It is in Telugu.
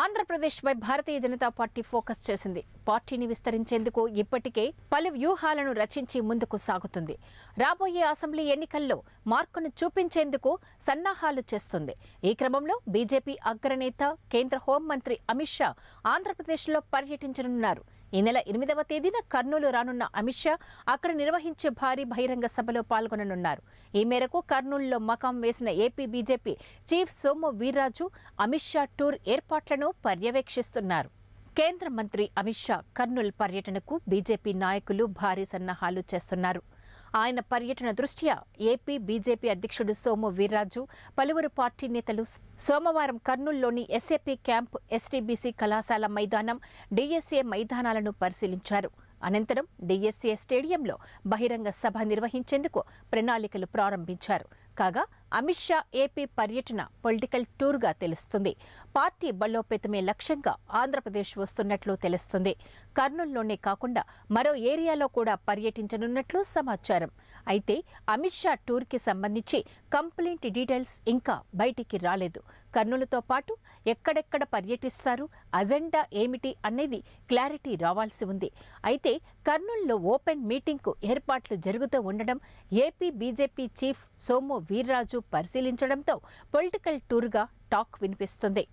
ఆంధ్రప్రదేశ్పై భారతీయ జనతా పార్టీ ఫోకస్ చేసింది పార్టీని విస్తరించేందుకు ఇప్పటికే పలు వ్యూహాలను రచించి ముందుకు సాగుతుంది రాబోయే అసెంబ్లీ ఎన్నికల్లో మార్కును చూపించేందుకు సన్నాహాలు చేస్తుంది ఈ క్రమంలో బీజేపీ అగ్రనేత కేంద్ర హోంమంత్రి అమిత్ షా ఆంధ్రప్రదేశ్లో పర్యటించనున్నారు ఈ నెల ఎనిమిదవ తేదీన కర్నూలు రానున్న అమిత్ షా అక్కడ నిర్వహించే భారీ బహిరంగ సభలో పాల్గొననున్నారు ఈ మేరకు కర్నూలులో మకాం వేసిన AP BJP chief Somu Veerraju Amit Shah tour ఏర్పాట్లను పర్యవేక్షిస్తున్నారు కేంద్ర మంత్రి అమిత్ షా కర్నూలు పర్యటనకు బీజేపీ నాయకులు భారీ సన్నాహాలు చేస్తున్నారు ఆయన పర్యటన దృష్ట్యా ఏపీ బీజేపీ అధ్యక్షుడు సోము వీర్రాజు పలువురు పార్టీ నేతలు సోమవారం కర్నూలులోని ఎస్ఏపీ క్యాంప్ ఎస్టీబీసీ కళాశాల మైదానం డిఎస్ఏ మైదానాలను పరిశీలించారు అనంతరం డిఎస్ఏ స్టేడియంలో బహిరంగ సభ నిర్వహించేందుకు ప్రణాళికలు ప్రారంభించారు కాగా అమిత్ షా ఏపీ పర్యటన పొలిటికల్ టూర్గా తెలుస్తుంది పార్టీ బలోపేతమే లక్ష్యంగా ఆంధ్రప్రదేశ్ వస్తున్నట్లు తెలుస్తుంది కర్నూలులోనే కాకుండా మరో ఏరియాలో కూడా పర్యటించనున్నట్లు సమాచారం అయితే అమిత్ షా టూర్కి సంబంధించి కంప్లైంట్ డీటెయిల్స్ ఇంకా బయటికి రాలేదు కర్నూలుతో పాటు ఎక్కడెక్కడ పర్యటిస్తారు అజెండా ఏమిటి అనేది క్లారిటీ రావాల్సి ఉంది అయితే కర్నూలులో ఓపెన్ మీటింగ్కు ఏర్పాట్లు జరుగుతూ ఉండడం AP BJP chief Somu Veerraju పరిశీలించడంతో పొలిటికల్ టూర్గా టాక్ వినిపిస్తుంది